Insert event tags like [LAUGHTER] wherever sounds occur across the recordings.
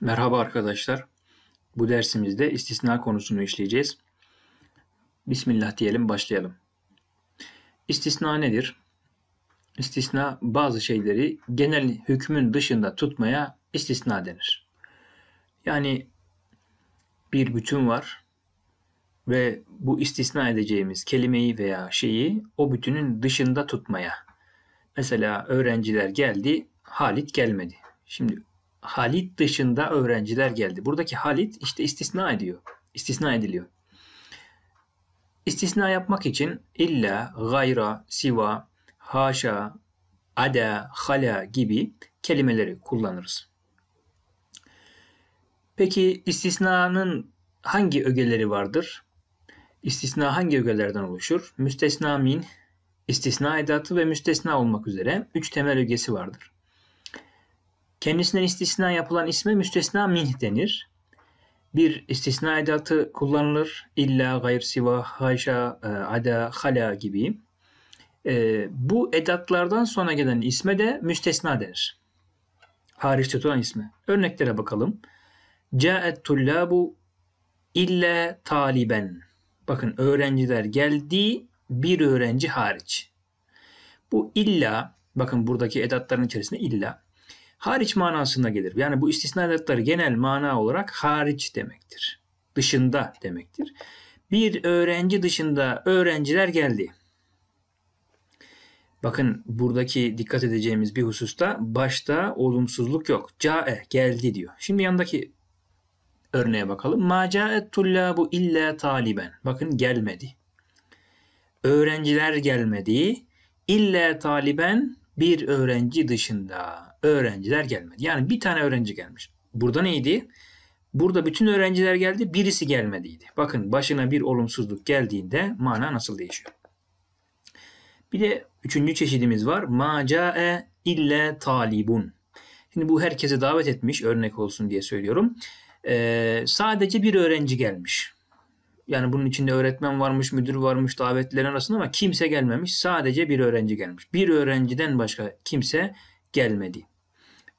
Merhaba arkadaşlar. Bu dersimizde istisna konusunu işleyeceğiz. Bismillah diyelim başlayalım. İstisna nedir? İstisna bazı şeyleri genel hükmün dışında tutmaya istisna denir. Yani bir bütün var ve bu istisna edeceğimiz kelimeyi veya şeyi o bütünün dışında tutmaya. Mesela öğrenciler geldi, Halit gelmedi. Şimdi Halit dışında öğrenciler geldi. Buradaki Halit işte istisna ediyor. İstisna ediliyor. İstisna yapmak için illa, gayra, siva, haşa, ada, hala gibi kelimeleri kullanırız. Peki istisnanın hangi ögeleri vardır? İstisna hangi ögelerden oluşur? Müstesna min, istisna edatı ve müstesna olmak üzere üç temel ögesi vardır. Kendisinden istisna yapılan isme müstesna minh denir. Bir istisna edatı kullanılır. İlla, gayr, siva, haşa, e, ada, hala gibi. E, bu edatlardan sonra gelen isme de müstesna denir. Hariç tutulan isme. Örneklere bakalım. Caet tullabu illa taliben. Bakın öğrenciler geldi bir öğrenci hariç. Bu illa bakın buradaki edatların içerisinde illa hariç manasına gelir. Yani bu istisna genel mana olarak hariç demektir. Dışında demektir. Bir öğrenci dışında öğrenciler geldi. Bakın buradaki dikkat edeceğimiz bir hususta başta olumsuzluk yok. Cae geldi diyor. Şimdi yandaki örneğe bakalım. Ma caet tullabu illa taliben. Bakın gelmedi. Öğrenciler gelmedi. İlla taliben bir öğrenci dışında öğrenciler gelmedi. Yani bir tane öğrenci gelmiş. Burada neydi? Burada bütün öğrenciler geldi, birisi gelmediydi. Bakın başına bir olumsuzluk geldiğinde mana nasıl değişiyor? Bir de üçüncü çeşidimiz var. Macae ille talibun. Şimdi bu herkese davet etmiş örnek olsun diye söylüyorum. Ee, sadece bir öğrenci gelmiş. Yani bunun içinde öğretmen varmış, müdür varmış davetlilerin arasında ama kimse gelmemiş. Sadece bir öğrenci gelmiş. Bir öğrenciden başka kimse gelmedi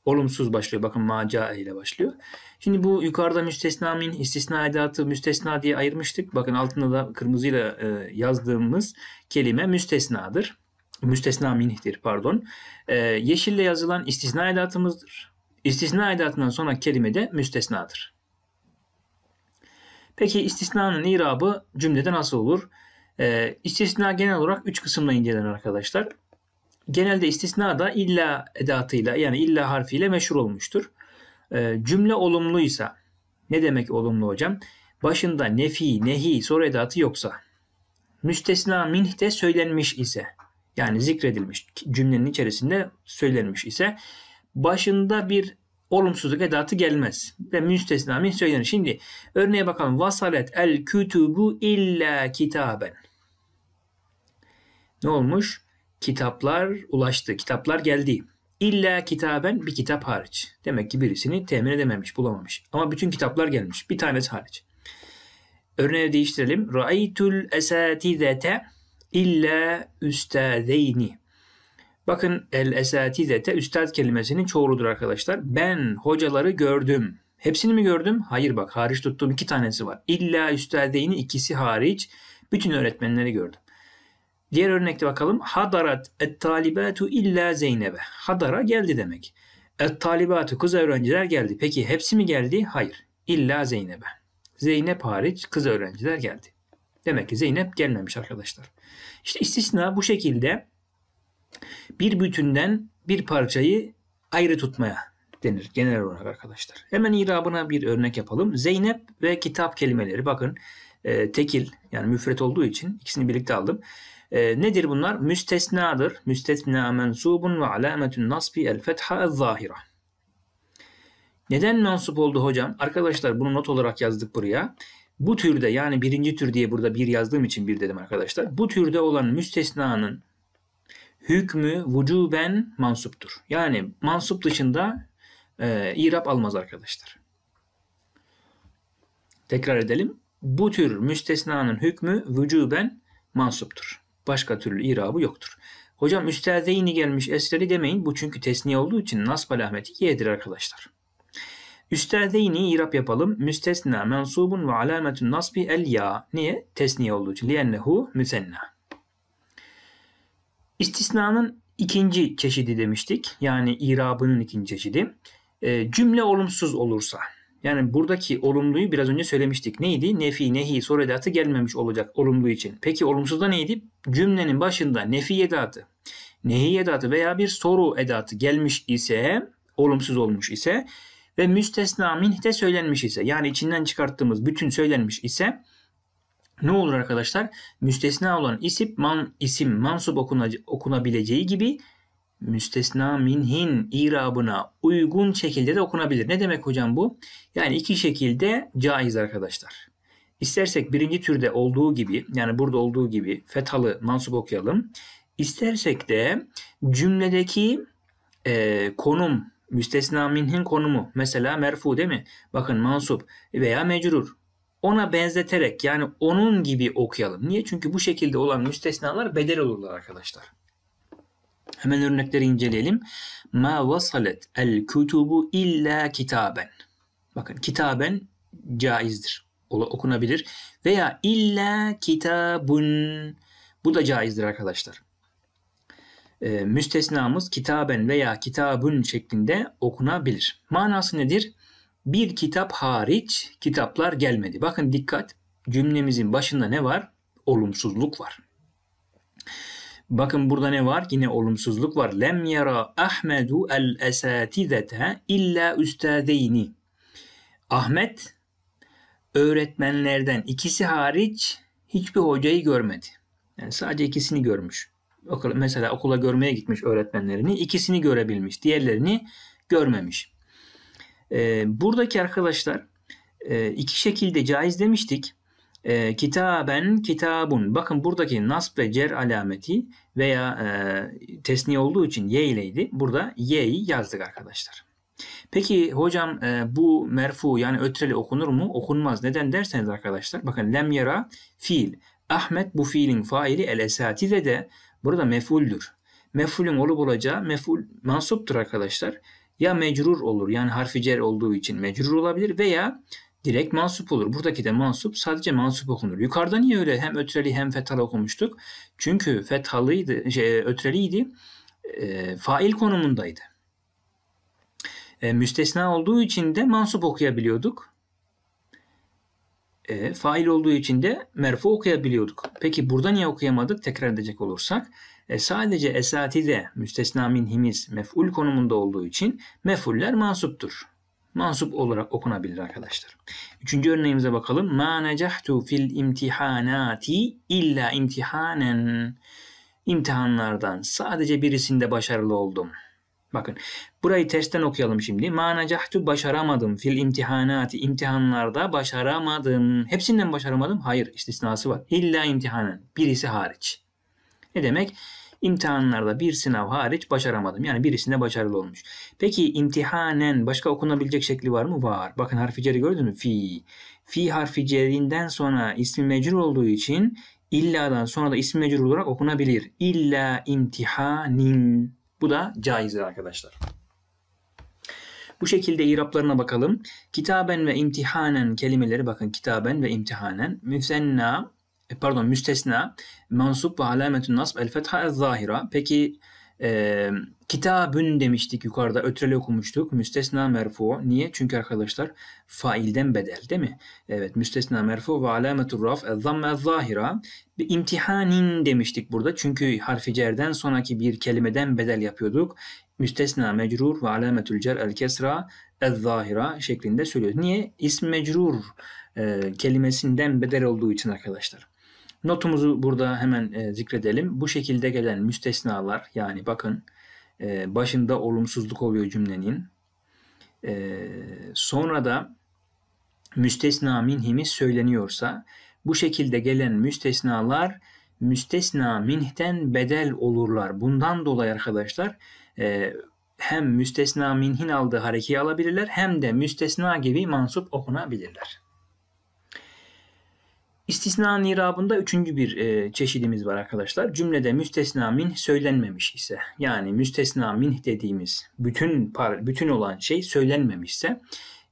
olumsuz başlıyor. Bakın maca ile başlıyor. Şimdi bu yukarıda müstesna min, istisna edatı müstesna diye ayırmıştık. Bakın altında da kırmızıyla e, yazdığımız kelime müstesnadır. Müstesna minhtir pardon. E, yeşille yazılan istisna edatımızdır. İstisna edatından sonra kelime de müstesnadır. Peki istisnanın irabı cümlede nasıl olur? E, istisna genel olarak 3 kısımda incelenir arkadaşlar genelde istisna da illa edatıyla yani illa harfiyle meşhur olmuştur. E, cümle olumluysa ne demek olumlu hocam? Başında nefi, nehi, soru edatı yoksa. Müstesna minh de söylenmiş ise yani zikredilmiş cümlenin içerisinde söylenmiş ise başında bir olumsuzluk edatı gelmez. Ve müstesna min söylenir. Şimdi örneğe bakalım. Vasalet el kütübü illa kitaben. Ne olmuş? kitaplar ulaştı. Kitaplar geldi. İlla kitaben bir kitap hariç. Demek ki birisini temin edememiş, bulamamış. Ama bütün kitaplar gelmiş. Bir tanesi hariç. Örneği değiştirelim. Ra'aytul esatizete illa üstadeyni. Bakın el esatizete üstad kelimesinin çoğuludur arkadaşlar. Ben hocaları gördüm. Hepsini mi gördüm? Hayır bak hariç tuttuğum iki tanesi var. İlla üstadeyni ikisi hariç bütün öğretmenleri gördüm. Diğer örnekte bakalım. Hadarat et talibatu illa Zeynep'e. Hadara geldi demek. Et talibatu kız öğrenciler geldi. Peki hepsi mi geldi? Hayır. İlla Zeynep'e. Zeynep hariç kız öğrenciler geldi. Demek ki Zeynep gelmemiş arkadaşlar. İşte istisna bu şekilde bir bütünden bir parçayı ayrı tutmaya denir genel olarak arkadaşlar. Hemen irabına bir örnek yapalım. Zeynep ve kitap kelimeleri bakın e, tekil yani müfret olduğu için ikisini birlikte aldım. E, nedir bunlar? Müstesnadır. Müstesna mensubun ve alametun nasbi el fetha el zahira. Neden mensup oldu hocam? Arkadaşlar bunu not olarak yazdık buraya. Bu türde yani birinci tür diye burada bir yazdığım için bir dedim arkadaşlar. Bu türde olan müstesnanın hükmü vücuben mansuptur. Yani mansup dışında e, irap almaz arkadaşlar. Tekrar edelim. Bu tür müstesnanın hükmü vücuben mansuptur. Başka türlü irabı yoktur. Hocam üstazeyni gelmiş esleri demeyin. Bu çünkü tesniye olduğu için nasb alameti yedir arkadaşlar. Üstazeyni irap yapalım. Müstesna mensubun ve alametun nasbi el ya. Niye? Tesniye olduğu için. Liennehu müsenna. İstisnanın ikinci çeşidi demiştik. Yani irabının ikinci çeşidi. E, cümle olumsuz olursa yani buradaki olumluyu biraz önce söylemiştik. Neydi? Nefi, nehi, soru edatı gelmemiş olacak olumlu için. Peki olumsuzda neydi? Cümlenin başında nefi edatı, nehi edatı veya bir soru edatı gelmiş ise, olumsuz olmuş ise ve müstesna minhte söylenmiş ise yani içinden çıkarttığımız bütün söylenmiş ise ne olur arkadaşlar? Müstesna olan isim, man, isim mansup okuna, okunabileceği gibi müstesna minhin irabına uygun şekilde de okunabilir. Ne demek hocam bu? Yani iki şekilde caiz arkadaşlar. İstersek birinci türde olduğu gibi yani burada olduğu gibi fethalı mansup okuyalım. İstersek de cümledeki e, konum müstesna minhin konumu mesela merfu değil mi? Bakın mansup veya mecrur ona benzeterek yani onun gibi okuyalım. Niye? Çünkü bu şekilde olan müstesnalar bedel olurlar arkadaşlar. Hemen örnekleri inceleyelim. Ma vasalet el kutubu illa kitaben. Bakın kitaben caizdir. Okunabilir. Veya illa kitabun. Bu da caizdir arkadaşlar. E, müstesnamız kitaben veya kitabun şeklinde okunabilir. Manası nedir? Bir kitap hariç kitaplar gelmedi. Bakın dikkat cümlemizin başında ne var? Olumsuzluk var. Bakın burada ne var? Yine olumsuzluk var. Lem yara Ahmedu el esatizete illa üstadeyni. Ahmet öğretmenlerden ikisi hariç hiçbir hocayı görmedi. Yani sadece ikisini görmüş. Mesela okula görmeye gitmiş öğretmenlerini. ikisini görebilmiş. Diğerlerini görmemiş. Ee, buradaki arkadaşlar e, iki şekilde caiz demiştik. E, kitaben kitabun. Bakın buradaki nasb ve cer alameti veya e, tesni olduğu için ye ileydi. Burada ye'yi yazdık arkadaşlar. Peki hocam e, bu merfu yani ötreli okunur mu? Okunmaz. Neden derseniz arkadaşlar bakın lem yara fiil. Ahmet bu fiilin faili el esatize de burada mefuldür. Mefulün olup olacağı meful mansuptur arkadaşlar. Ya mecrur olur yani harfi cer olduğu için mecrur olabilir veya direkt mansup olur. Buradaki de mansup sadece mansup okunur. Yukarıda niye öyle hem ötreli hem fetal okumuştuk? Çünkü fethalıydı, şey, e, ötreliydi, e, fail konumundaydı. E, müstesna olduğu için de mansup okuyabiliyorduk. E, fail olduğu için de merfu okuyabiliyorduk. Peki burada niye okuyamadık? Tekrar edecek olursak. E, sadece esatide müstesna minhimiz mef'ul konumunda olduğu için mef'uller mansuptur mansup olarak okunabilir arkadaşlar. Üçüncü örneğimize bakalım. Ma necahtu fil imtihanati illa imtihanen. İmtihanlardan sadece birisinde başarılı oldum. Bakın burayı testten okuyalım şimdi. Ma necahtu başaramadım fil imtihanati. imtihanlarda başaramadım. Hepsinden başaramadım. Hayır istisnası var. İlla imtihanen. Birisi hariç. Ne demek? İmtihanlarda bir sınav hariç başaramadım. Yani birisinde başarılı olmuş. Peki imtihanen başka okunabilecek şekli var mı? Var. Bakın harfi ceri gördün mü? Fi. Fi harfi cerinden sonra ismi mecrur olduğu için illadan sonra da ismi mecrur olarak okunabilir. İlla imtihanin. Bu da caizdir arkadaşlar. Bu şekilde iraplarına bakalım. Kitaben ve imtihanen kelimeleri bakın kitaben ve imtihanen. Müsenna e, pardon müstesna mansup ve alametun nasb el fetha el zahira. Peki e, kitabün demiştik yukarıda ötreli okumuştuk. Müstesna merfu. Niye? Çünkü arkadaşlar failden bedel değil mi? Evet müstesna merfu ve alametur raf el zamme zahira. Bir imtihanin demiştik burada. Çünkü harfi cerden sonraki bir kelimeden bedel yapıyorduk. Müstesna mecrur ve alametül cer el kesra el zahira şeklinde söylüyoruz. Niye? İsm mecrur e, kelimesinden bedel olduğu için arkadaşlar. Notumuzu burada hemen e, zikredelim. Bu şekilde gelen müstesnalar yani bakın e, başında olumsuzluk oluyor cümlenin. E, sonra da müstesna minhimi söyleniyorsa bu şekilde gelen müstesnalar müstesna minhten bedel olurlar. Bundan dolayı arkadaşlar e, hem müstesna minhin aldığı harekeyi alabilirler hem de müstesna gibi mansup okunabilirler. İstisna nirabında üçüncü bir e, çeşidimiz var arkadaşlar. Cümlede müstesna min söylenmemiş ise yani müstesna min dediğimiz bütün par, bütün olan şey söylenmemişse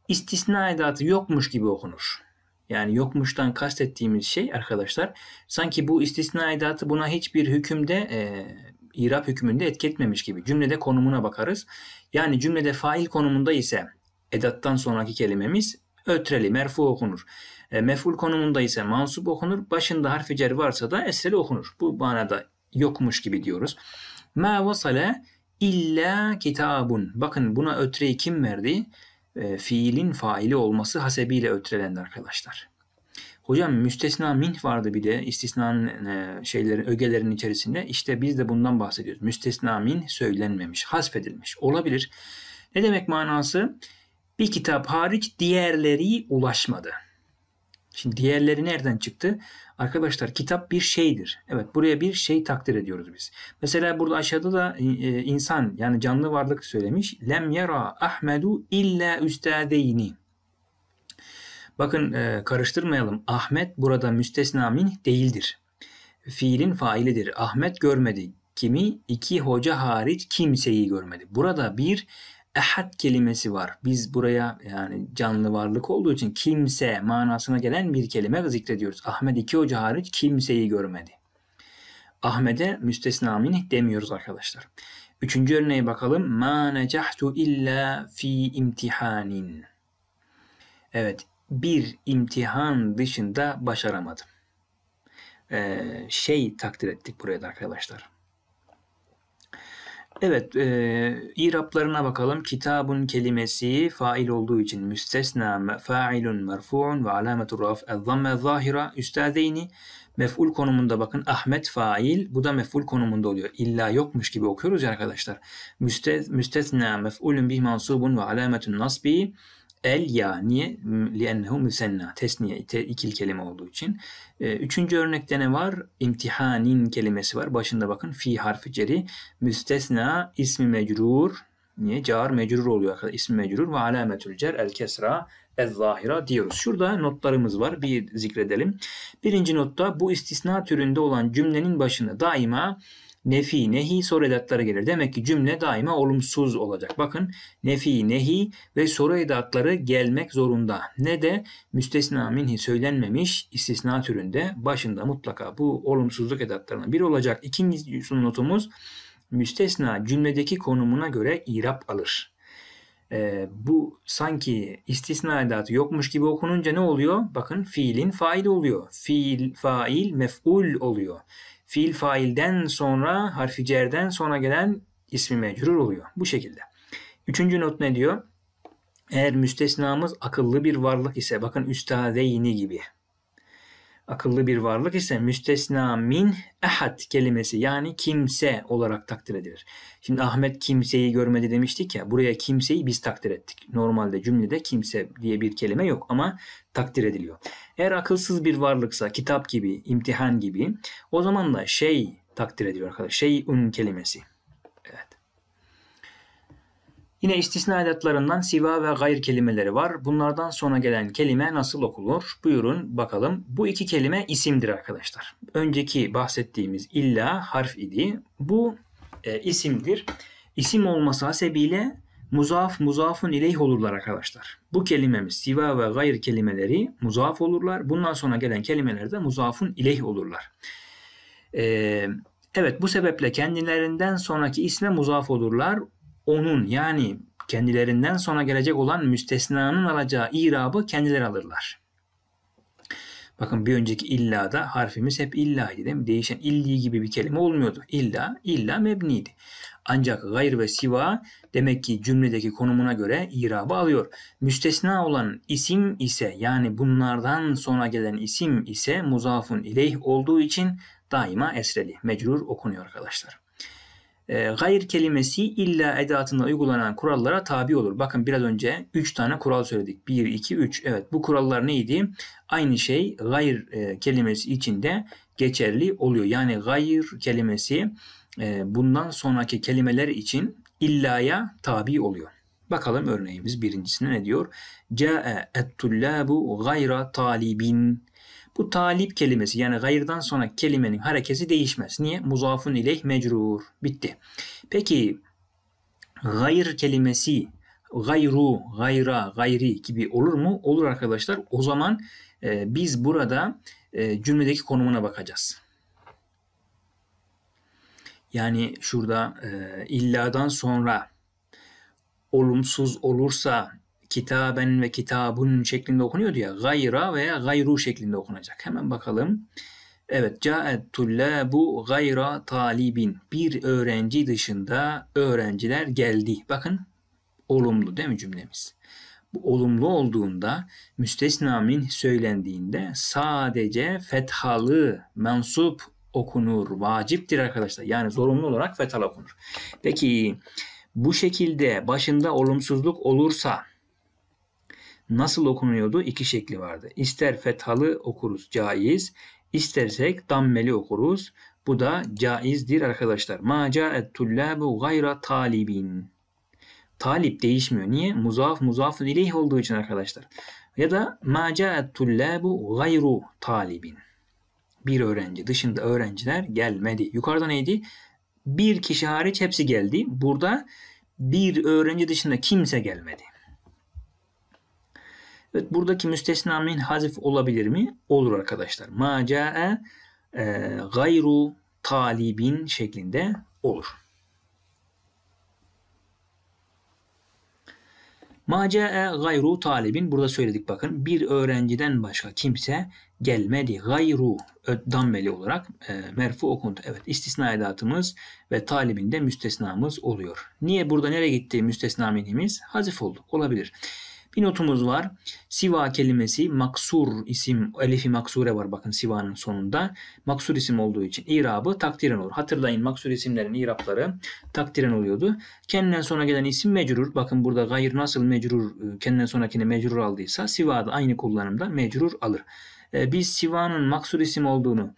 istisna edatı yokmuş gibi okunur. Yani yokmuştan kastettiğimiz şey arkadaşlar sanki bu istisna edatı buna hiçbir hükümde e, irap hükmünde etki gibi. Cümlede konumuna bakarız. Yani cümlede fail konumunda ise edattan sonraki kelimemiz ötreli, merfu okunur. E, meful konumunda ise mansup okunur. Başında harfi cer varsa da eseri okunur. Bu bana da yokmuş gibi diyoruz. Ma vasale illa kitabun. Bakın buna ötreyi kim verdi? E, fiilin faili olması hasebiyle ötrelendi arkadaşlar. Hocam müstesna min vardı bir de istisnanın e, şeylerin ögelerin içerisinde. İşte biz de bundan bahsediyoruz. Müstesna min söylenmemiş, hasfedilmiş. Olabilir. Ne demek manası? Bir kitap hariç diğerleri ulaşmadı. Şimdi diğerleri nereden çıktı? Arkadaşlar kitap bir şeydir. Evet buraya bir şey takdir ediyoruz biz. Mesela burada aşağıda da e, e, insan yani canlı varlık söylemiş. Lem yara Ahmedu illa üstadeyni. Bakın e, karıştırmayalım. Ahmet burada müstesna min değildir. Fiilin failidir. Ahmet görmedi. Kimi? iki hoca hariç kimseyi görmedi. Burada bir ehad kelimesi var. Biz buraya yani canlı varlık olduğu için kimse manasına gelen bir kelime zikrediyoruz. Ahmet iki hoca hariç kimseyi görmedi. Ahmet'e müstesna minih demiyoruz arkadaşlar. Üçüncü örneğe bakalım. Ma necahtu illa fi imtihanin. Evet bir imtihan dışında başaramadım. Ee, şey takdir ettik buraya da arkadaşlar Evet, e, iraplarına bakalım. Kitabun kelimesi fail olduğu için müstesna failun merfu'un ve alametu raf zamme zahira üstadeyni mef'ul konumunda bakın Ahmet fail bu da mef'ul konumunda oluyor. İlla yokmuş gibi okuyoruz ya arkadaşlar. Müste, müstesna mef'ulun bih mansubun ve alametun nasbi El ya niye? Liennehu müsenna. Tesniye ikil kelime olduğu için. Ee, üçüncü örnekte ne var? İmtihanin kelimesi var. Başında bakın fi harfi ceri. Müstesna ismi mecrur. Niye? Car mecrur oluyor arkadaşlar. İsmi mecrur ve alametül cer el kesra el zahira diyoruz. Şurada notlarımız var. Bir zikredelim. Birinci notta bu istisna türünde olan cümlenin başına daima nefi, nehi soru edatları gelir. Demek ki cümle daima olumsuz olacak. Bakın nefi, nehi ve soru edatları gelmek zorunda. Ne de müstesna minhi söylenmemiş istisna türünde başında mutlaka bu olumsuzluk edatlarının biri olacak. İkinci notumuz müstesna cümledeki konumuna göre irap alır. E, bu sanki istisna edatı yokmuş gibi okununca ne oluyor? Bakın fiilin faili oluyor. Fiil, fail, mef'ul oluyor fiil failden sonra harfi cerden sonra gelen ismi mecrur oluyor. Bu şekilde. Üçüncü not ne diyor? Eğer müstesnamız akıllı bir varlık ise bakın üstadeyni gibi akıllı bir varlık ise müstesna min ehad kelimesi yani kimse olarak takdir edilir. Şimdi Ahmet kimseyi görmedi demiştik ya buraya kimseyi biz takdir ettik. Normalde cümlede kimse diye bir kelime yok ama takdir ediliyor. Eğer akılsız bir varlıksa kitap gibi, imtihan gibi o zaman da şey takdir ediliyor arkadaşlar. Şeyun kelimesi. Yine istisna edatlarından siva ve gayr kelimeleri var. Bunlardan sonra gelen kelime nasıl okulur? Buyurun bakalım. Bu iki kelime isimdir arkadaşlar. Önceki bahsettiğimiz illa harf idi. Bu e, isimdir. İsim olması hasebiyle muzaf muzafun ileyh olurlar arkadaşlar. Bu kelimemiz siva ve gayr kelimeleri muzaf olurlar. Bundan sonra gelen kelimeler de muzafun ileyh olurlar. Eee Evet bu sebeple kendilerinden sonraki isme muzaf olurlar onun yani kendilerinden sonra gelecek olan müstesnanın alacağı irabı kendileri alırlar. Bakın bir önceki illa da harfimiz hep illa değil mi? Değişen illi gibi bir kelime olmuyordu. İlla, illa mebniydi. Ancak gayr ve siva demek ki cümledeki konumuna göre irabı alıyor. Müstesna olan isim ise yani bunlardan sonra gelen isim ise muzafun ileyh olduğu için daima esreli, mecrur okunuyor arkadaşlar. E, gayr kelimesi illa edatına uygulanan kurallara tabi olur. Bakın biraz önce 3 tane kural söyledik. 1, 2, 3. Evet bu kurallar neydi? Aynı şey gayr e, kelimesi içinde geçerli oluyor. Yani gayr kelimesi e, bundan sonraki kelimeler için illaya tabi oluyor. Bakalım örneğimiz birincisine ne diyor? Ca'e et-tullabu gayra talibin. Bu talip kelimesi yani gayırdan sonra kelimenin harekesi değişmez. Niye? Muzafun ileyh mecrur. Bitti. Peki gayr kelimesi gayru, gayra, gayri gibi olur mu? Olur arkadaşlar. O zaman e, biz burada e, cümledeki konumuna bakacağız. Yani şurada e, illadan sonra olumsuz olursa kitaben ve kitabun şeklinde okunuyordu ya. Gayra veya gayru şeklinde okunacak. Hemen bakalım. Evet, caet tullabu gayra talibin. Bir öğrenci dışında öğrenciler geldi. Bakın olumlu değil mi cümlemiz? Bu olumlu olduğunda müstesnamin söylendiğinde sadece fethalı mensup okunur. Vaciptir arkadaşlar. Yani zorunlu olarak fethalı okunur. Peki bu şekilde başında olumsuzluk olursa nasıl okunuyordu? İki şekli vardı. İster fethalı okuruz caiz, istersek dammeli okuruz. Bu da caizdir arkadaşlar. Ma ca'et tullabu gayra talibin. Talip değişmiyor. Niye? Muzaf muzaf ileyh olduğu için arkadaşlar. Ya da ma ca'et tullabu gayru talibin. Bir öğrenci dışında öğrenciler gelmedi. Yukarıda neydi? Bir kişi hariç hepsi geldi. Burada bir öğrenci dışında kimse gelmedi. Evet buradaki müstesna min hazif olabilir mi? Olur arkadaşlar. Ma ca'e e, gayru talibin şeklinde olur. Ma ca'e gayru talibin burada söyledik bakın bir öğrenciden başka kimse gelmedi. Gayru dammeli olarak e, merfu okundu. Evet istisna edatımız ve de müstesnamız oluyor. Niye burada nereye gitti müstesna minimiz? Hazif oldu. Olabilir. Bir notumuz var. Siva kelimesi maksur isim, elifi maksure var bakın Siva'nın sonunda. Maksur isim olduğu için irabı takdiren olur. Hatırlayın maksur isimlerin irapları takdiren oluyordu. Kendinden sonra gelen isim mecrur. Bakın burada gayr nasıl mecrur, e, kendinden sonrakini mecrur aldıysa Siva'da aynı kullanımda mecrur alır. E, biz Siva'nın maksur isim olduğunu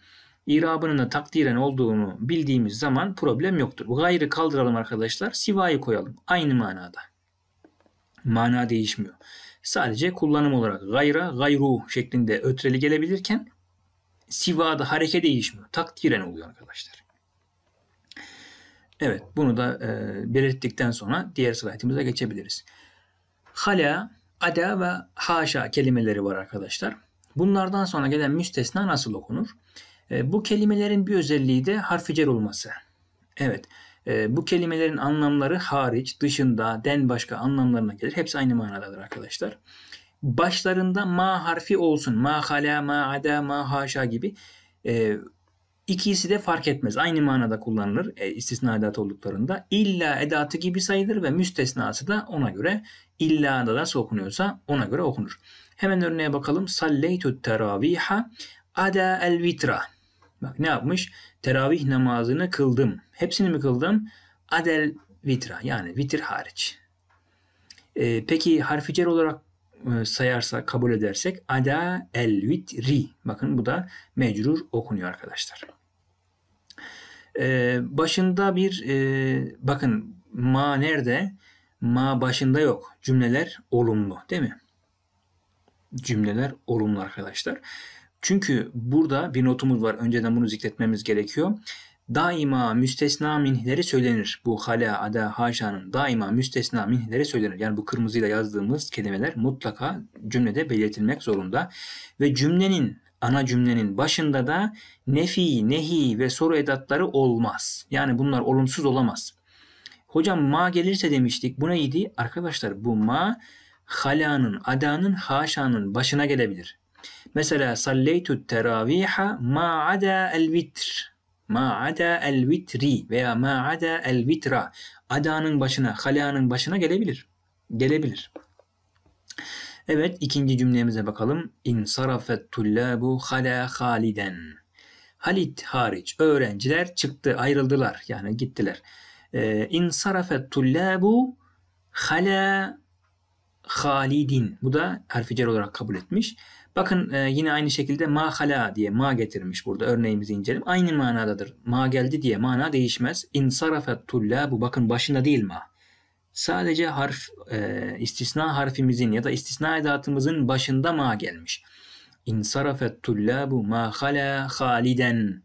irabının da takdiren olduğunu bildiğimiz zaman problem yoktur. Bu gayrı kaldıralım arkadaşlar. Sivayı koyalım. Aynı manada. Mana değişmiyor. Sadece kullanım olarak gayra, gayru şeklinde ötreli gelebilirken sivada hareke değişmiyor. Takdiren oluyor arkadaşlar. Evet bunu da e, belirttikten sonra diğer slaytımıza geçebiliriz. Hala, ada ve haşa kelimeleri var arkadaşlar. Bunlardan sonra gelen müstesna nasıl okunur? E, bu kelimelerin bir özelliği de harficer cer olması. Evet. Ee, bu kelimelerin anlamları hariç, dışında, den başka anlamlarına gelir. Hepsi aynı manadadır arkadaşlar. Başlarında ma harfi olsun. Ma hala, ma ada, ma haşa gibi. E, ikisi de fark etmez. Aynı manada kullanılır e, istisna edat olduklarında. İlla edatı gibi sayılır ve müstesnası da ona göre illa da nasıl okunuyorsa ona göre okunur. Hemen örneğe bakalım. Salleytü teraviha ada el vitra. Bak ne yapmış? teravih namazını kıldım. Hepsini mi kıldım? Adel vitra yani vitir hariç. Ee, e, peki harficer olarak sayarsa kabul edersek ada el vitri. Bakın bu da mecrur okunuyor arkadaşlar. E, başında bir e, bakın ma nerede? Ma başında yok. Cümleler olumlu değil mi? Cümleler olumlu arkadaşlar. Çünkü burada bir notumuz var. Önceden bunu zikretmemiz gerekiyor. Daima müstesna minhleri söylenir. Bu hala, ada, haşanın daima müstesna minhleri söylenir. Yani bu kırmızıyla yazdığımız kelimeler mutlaka cümlede belirtilmek zorunda. Ve cümlenin ana cümlenin başında da nefi, nehi ve soru edatları olmaz. Yani bunlar olumsuz olamaz. Hocam ma gelirse demiştik. Bu neydi? Arkadaşlar bu ma halanın, adanın, haşanın başına gelebilir. Mesela salleytu teraviha ma ada el vitr. Ma ada el vitri veya ma ada el vitra. Adanın başına, halanın başına gelebilir. Gelebilir. Evet ikinci cümlemize bakalım. İn İnsarafet tullabu hala haliden. Halit hariç öğrenciler çıktı, ayrıldılar. Yani gittiler. Ee, in İnsarafet tullabu hala halidin. Bu da harfi olarak kabul etmiş. Bakın e, yine aynı şekilde ma hala diye ma getirmiş burada örneğimizi inceleyelim. Aynı manadadır. Ma geldi diye mana değişmez. İnsarafet bu bakın başında değil ma. Sadece harf e, istisna harfimizin ya da istisna edatımızın başında ma gelmiş. İnsarafet bu ma hala haliden.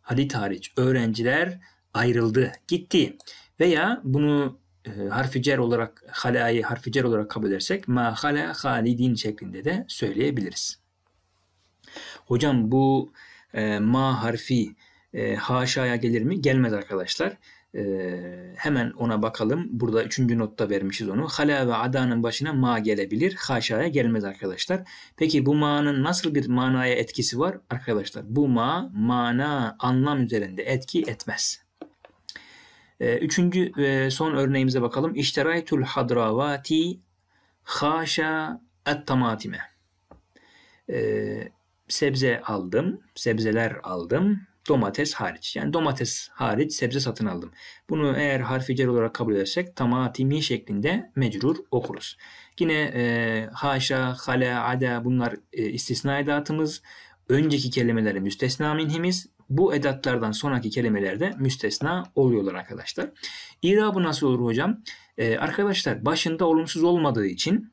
Halit hariç öğrenciler ayrıldı, gitti. Veya bunu e, harfi cer olarak halayı harfi cer olarak kabul edersek ma hala halidin şeklinde de söyleyebiliriz. Hocam bu e, ma harfi e, haşaya gelir mi? Gelmez arkadaşlar. E, hemen ona bakalım. Burada üçüncü notta vermişiz onu. Hala ve adanın başına ma gelebilir. Haşaya gelmez arkadaşlar. Peki bu ma'nın nasıl bir manaya etkisi var? Arkadaşlar bu ma mana anlam üzerinde etki etmez. Ee, üçüncü ve son örneğimize bakalım. İşteraytul hadravati haşa et tamatime. Ee, sebze aldım, sebzeler aldım, domates hariç. Yani domates hariç sebze satın aldım. Bunu eğer harfi cer olarak kabul edersek tamatimi şeklinde mecrur okuruz. Yine e, haşa, hale, ada bunlar e, istisna edatımız. Önceki kelimeleri müstesna minhimiz bu edatlardan sonraki kelimelerde müstesna oluyorlar arkadaşlar. İrabı nasıl olur hocam? Ee, arkadaşlar başında olumsuz olmadığı için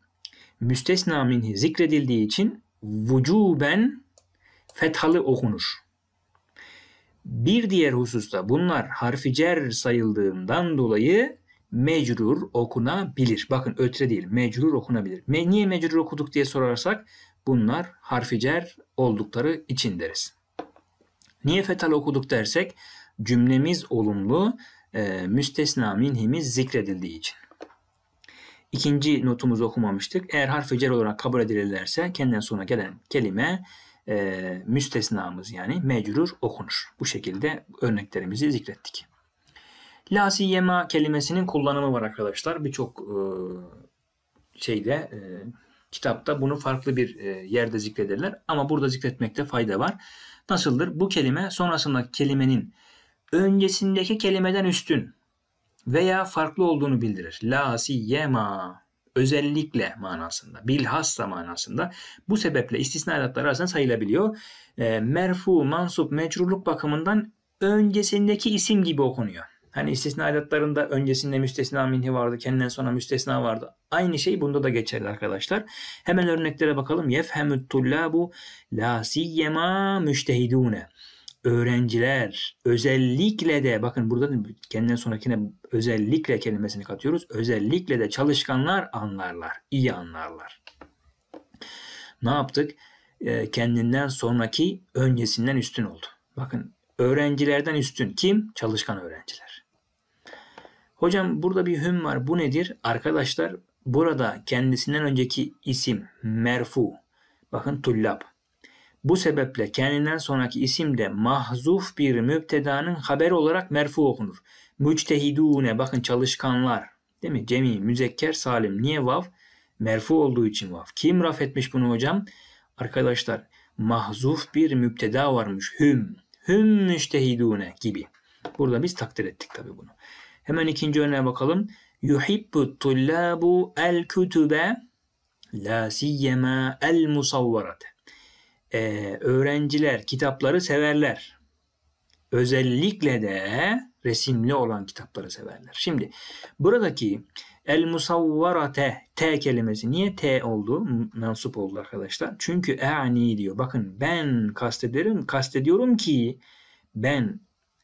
müstesna minhi zikredildiği için vücuben fethalı okunur. Bir diğer hususta bunlar harfi cer sayıldığından dolayı mecrur okunabilir. Bakın ötre değil mecrur okunabilir. Me, niye mecrur okuduk diye sorarsak bunlar harfi cer oldukları için deriz. Niye fetal okuduk dersek cümlemiz olumlu e, müstesna minhimiz zikredildiği için. İkinci notumuzu okumamıştık. Eğer harfi cer olarak kabul edilirlerse kendinden sonra gelen kelime e, müstesnamız yani mecrur okunur. Bu şekilde örneklerimizi zikrettik. Lasiyema kelimesinin kullanımı var arkadaşlar. Birçok e, şeyde e, kitapta bunu farklı bir e, yerde zikrederler ama burada zikretmekte fayda var nasıldır? Bu kelime sonrasındaki kelimenin öncesindeki kelimeden üstün veya farklı olduğunu bildirir. La siyema özellikle manasında, bilhassa manasında. Bu sebeple istisna edatları arasında sayılabiliyor. E, merfu, mansup, mecrurluk bakımından öncesindeki isim gibi okunuyor. Hani istisna edatlarında öncesinde müstesna minhi vardı. Kendinden sonra müstesna vardı. Aynı şey bunda da geçerli arkadaşlar. Hemen örneklere bakalım. Yefhemü tullabu la siyyema müştehidune. Öğrenciler özellikle de bakın burada kendinden sonrakine özellikle kelimesini katıyoruz. Özellikle de çalışkanlar anlarlar. iyi anlarlar. Ne yaptık? Ee, kendinden sonraki öncesinden üstün oldu. Bakın öğrencilerden üstün kim? Çalışkan öğrenciler. Hocam burada bir hüm var. Bu nedir? Arkadaşlar burada kendisinden önceki isim merfu. Bakın tullab. Bu sebeple kendinden sonraki isim de mahzuf bir mübtedanın haberi olarak merfu okunur. Müctehidune bakın çalışkanlar. Değil mi? Cemi, müzekker, salim. Niye vav? Merfu olduğu için vav. Kim raf etmiş bunu hocam? Arkadaşlar mahzuf bir mübteda varmış. Hüm. Hüm müctehidune gibi. Burada biz takdir ettik tabi bunu. Hemen ikinci örneğe bakalım. Yuhibbu tullabu el kütübe la siyyema el musavvarate. Ee, öğrenciler kitapları severler. Özellikle de resimli olan kitapları severler. Şimdi buradaki el musavvarate t kelimesi niye t oldu? Mensup oldu arkadaşlar. Çünkü e'ni diyor. Bakın ben kastederim, kastediyorum ki ben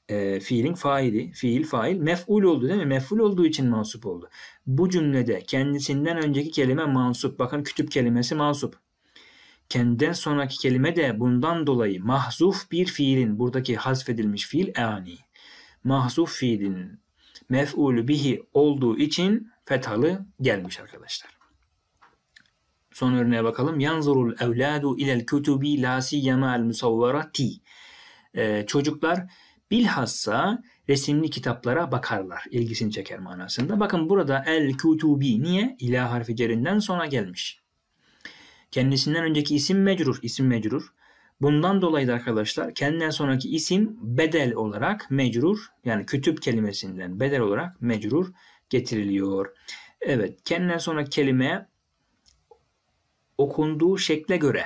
e, fiilin faili, fiil fail mef'ul oldu değil mi? Mef'ul olduğu için mansup oldu. Bu cümlede kendisinden önceki kelime mansup. Bakın kütüp kelimesi mansup. Kendinden sonraki kelime de bundan dolayı mahzuf bir fiilin, buradaki hasfedilmiş fiil ani. Mahzuf fiilin mef'ulü bihi olduğu için fethalı gelmiş arkadaşlar. Son örneğe bakalım. Yanzurul evladu ilel kütübi la siyyema al musavvarati. E, çocuklar Bilhassa resimli kitaplara bakarlar. ilgisini çeker manasında. Bakın burada el kutubi niye? İla harfi cerinden sonra gelmiş. Kendisinden önceki isim mecrur. isim mecrur. Bundan dolayı da arkadaşlar kendinden sonraki isim bedel olarak mecrur yani kütüp kelimesinden bedel olarak mecrur getiriliyor. Evet kendinden sonra kelime okunduğu şekle göre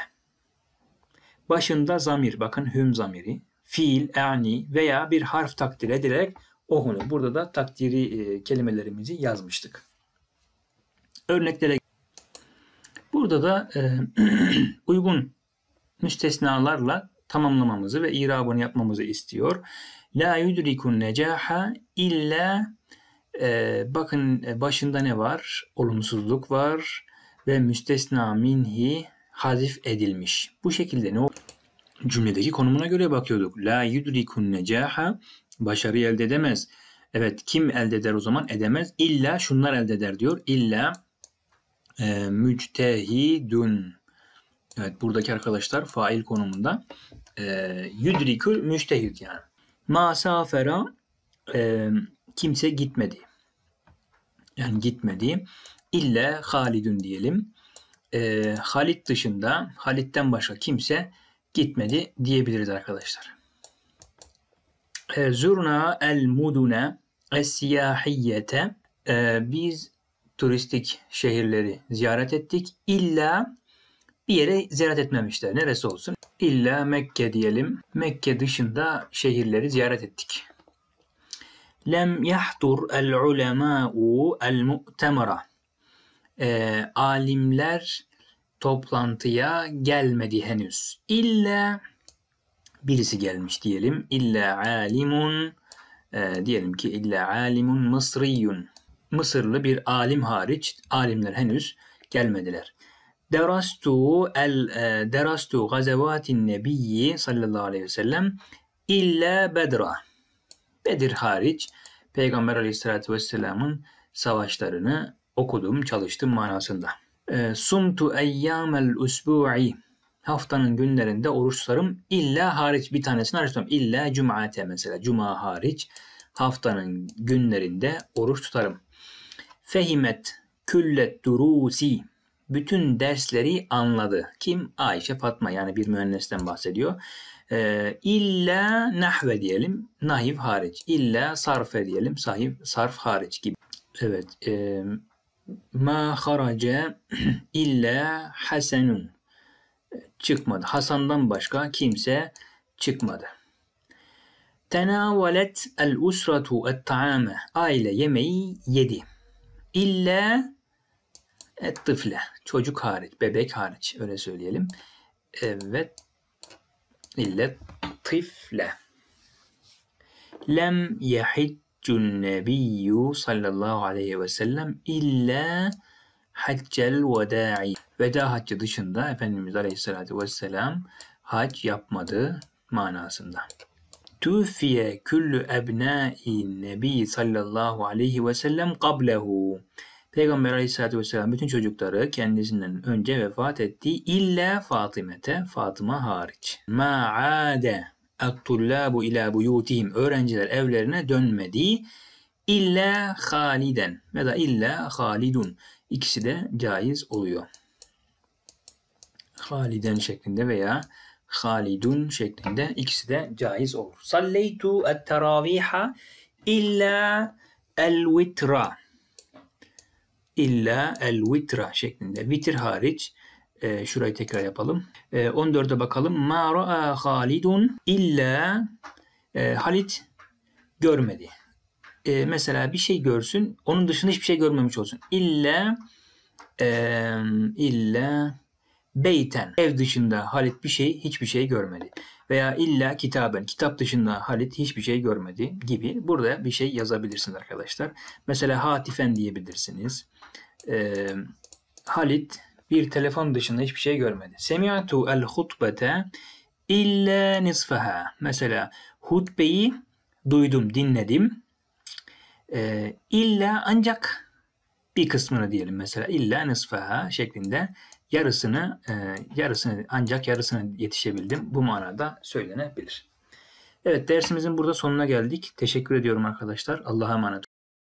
başında zamir bakın hüm zamiri fiil, yani veya bir harf takdir edilerek ohunu. Burada da takdiri e, kelimelerimizi yazmıştık. Örneklere Burada da e, [CLEARS THROAT] uygun müstesnalarla tamamlamamızı ve irabını yapmamızı istiyor. La yudrikun necaha illa e, bakın başında ne var? Olumsuzluk var ve müstesna minhi hazif edilmiş. Bu şekilde ne olur? cümledeki konumuna göre bakıyorduk. La yudrikun necaha başarı elde edemez. Evet kim elde eder o zaman edemez. İlla şunlar elde eder diyor. İlla e, müctehidun. Evet buradaki arkadaşlar fail konumunda. E, yudrikul müctehid yani. Masafera e, kimse gitmedi. Yani gitmedi. İlla halidun diyelim. E, Halit dışında Halit'ten başka kimse gitmedi diyebiliriz arkadaşlar. E, zurna el mudune es siyahiyete e, biz turistik şehirleri ziyaret ettik. İlla bir yere ziyaret etmemişler. Neresi olsun? İlla Mekke diyelim. Mekke dışında şehirleri ziyaret ettik. Lem yahtur el ulema'u el mu'temara. E, alimler toplantıya gelmedi henüz. İlla birisi gelmiş diyelim. İlla alimun e, diyelim ki illa alimun mısriyun. Mısırlı bir alim hariç alimler henüz gelmediler. Derastu el e, derastu gazevatin nebiyyi sallallahu aleyhi ve sellem illa bedra. Bedir hariç Peygamber aleyhissalatü vesselamın savaşlarını okudum, çalıştım manasında. E, Sumtu eyyamel usbu'i haftanın günlerinde oruç tutarım. illa hariç bir tanesini hariç tutarım. İlla cumate mesela. Cuma hariç haftanın günlerinde oruç tutarım. Fehimet küllet durusi bütün dersleri anladı. Kim? Ayşe Fatma yani bir mühennesten bahsediyor. Ee, illa nahve diyelim. Nahiv hariç. illa sarfe diyelim. Sahif, sarf hariç gibi. Evet. E, Ma harace illa hasenun. Çıkmadı. Hasan'dan başka kimse çıkmadı. Tenavalet el usratu et taame. Aile yemeği yedi. İlla et tıfle. Çocuk hariç, bebek hariç öyle söyleyelim. Evet. illa tıfle. Lem yehid nebiyyü sallallahu aleyhi ve sellem illa haccel veda'i. Veda haccı dışında Efendimiz aleyhissalatü vesselam hac yapmadı manasında. Tufiye küllü ebnâi nebi sallallahu aleyhi ve sellem kablehu. Peygamber aleyhissalatü vesselam bütün çocukları kendisinden önce vefat etti. İlla Fatime'te, Fatıma hariç. Ma'ade اَتْتُلَّابُ ila buyutihim öğrenciler evlerine dönmedi illa haliden ve da illa halidun İkisi de caiz oluyor. Haliden şeklinde veya halidun şeklinde ikisi de caiz olur. Salleytu et-teraviha illa el-vitra illa el-vitra şeklinde vitir hariç e, şurayı tekrar yapalım. E, ee, 14'e bakalım. Ma ra'a Halidun illa e, Halit görmedi. E, mesela bir şey görsün. Onun dışında hiçbir şey görmemiş olsun. İlla e, illa beyten ev dışında Halit bir şey hiçbir şey görmedi. Veya illa kitaben kitap dışında Halit hiçbir şey görmedi gibi burada bir şey yazabilirsiniz arkadaşlar. Mesela hatifen diyebilirsiniz. E, Halit bir telefon dışında hiçbir şey görmedi. Semi'tu el hutbete illa nisfaha. Mesela hutbeyi duydum, dinledim. E, illa ancak bir kısmını diyelim mesela illa nisfaha şeklinde yarısını e, yarısını ancak yarısını yetişebildim. Bu manada söylenebilir. Evet dersimizin burada sonuna geldik. Teşekkür ediyorum arkadaşlar. Allah'a emanet